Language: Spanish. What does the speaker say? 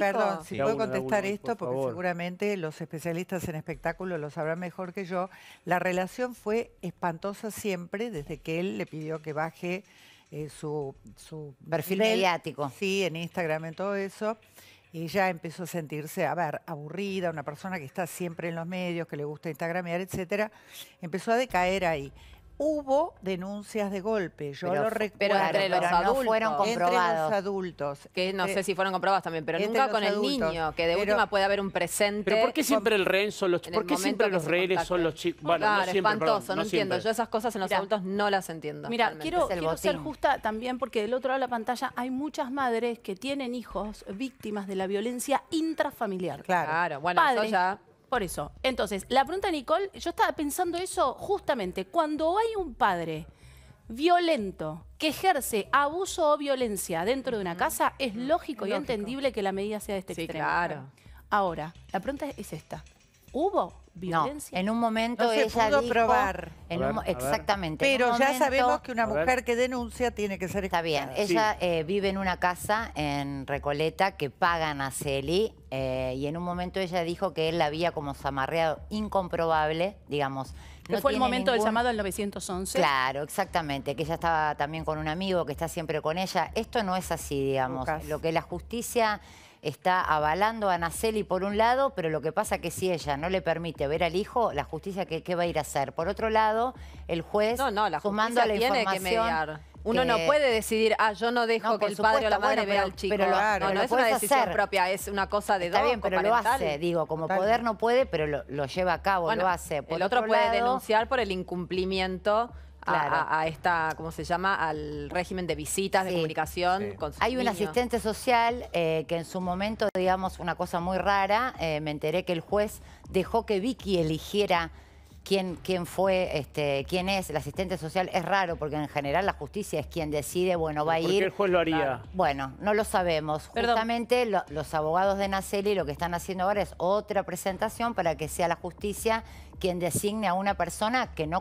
Perdón, si puedo contestar esto, porque seguramente los especialistas en espectáculos lo sabrán mejor que yo. La relación fue espantosa siempre, desde que él le pidió que baje eh, su, su, perfil mediático. Sí, en Instagram, en todo eso. y ya empezó a sentirse, a ver, aburrida, una persona que está siempre en los medios, que le gusta instagramear, etcétera. Empezó a decaer ahí. Hubo denuncias de golpe, yo lo recuerdo. Pero entre los pero adultos. No fueron comprobados. Entre los adultos. Que no sé si fueron comprobadas también, pero nunca con el niño, que de última puede haber un presente. Pero ¿por qué siempre el rehén son los ¿Por qué siempre los rehenes son los chicos? Bueno, claro, no espantoso, no, entiendo. Yo esas cosas en los adultos no las entiendo. Mira, quiero, ser justa también porque del otro lado de la pantalla hay muchas madres que tienen hijos víctimas de la violencia intrafamiliar. Claro, claro bueno, eso ya por eso. Entonces, la pregunta Nicole, yo estaba pensando eso justamente. Cuando hay un padre violento que ejerce abuso o violencia dentro de una casa, es lógico, y entendible que la medida sea de este sí, claro. Ahora, la pregunta es esta. ¿Hubo no, en un momento ella dijo, probar. exactamente. Pero ya sabemos que una mujer que denuncia tiene que ser Está bien. Ella eh, vive en una casa en Recoleta que paga a Celi eh, y en un momento ella dijo que él la había como zamarreado incomprobable, digamos. No fue el momento del llamado al 911. Claro, exactamente, que ella estaba también con un amigo que está siempre con ella. Esto no es así, digamos. Lo que la justicia está avalando a Naceli por un lado, pero lo que pasa es que si ella no le permite ver al hijo, la justicia, ¿qué, va a ir a hacer? Por otro lado, el juez, no, no, la sumando información... Uno no puede decidir, ah, yo no dejo que el padre o la madre vea al chico. Pero no, no es una decisión propia, es una cosa de Está bien, pero lo hace, digo, como poder no puede, pero lo, lleva a cabo, lo hace. el otro, puede denunciar por el incumplimiento a, esta, ¿cómo se llama? Al régimen de visitas, de comunicación. Con Hay un asistente social eh, que en su momento, digamos, una cosa muy rara, eh, me enteré que el juez dejó que Vicky eligiera quién, quién fue, este, quién es el asistente social es raro porque en general la justicia es quien decide, bueno, va a ir. ¿Por qué el juez lo haría? Ah, bueno, no lo sabemos. Justamente los abogados de Naceli lo que están haciendo ahora es otra presentación para que sea la justicia quien designe a una persona que no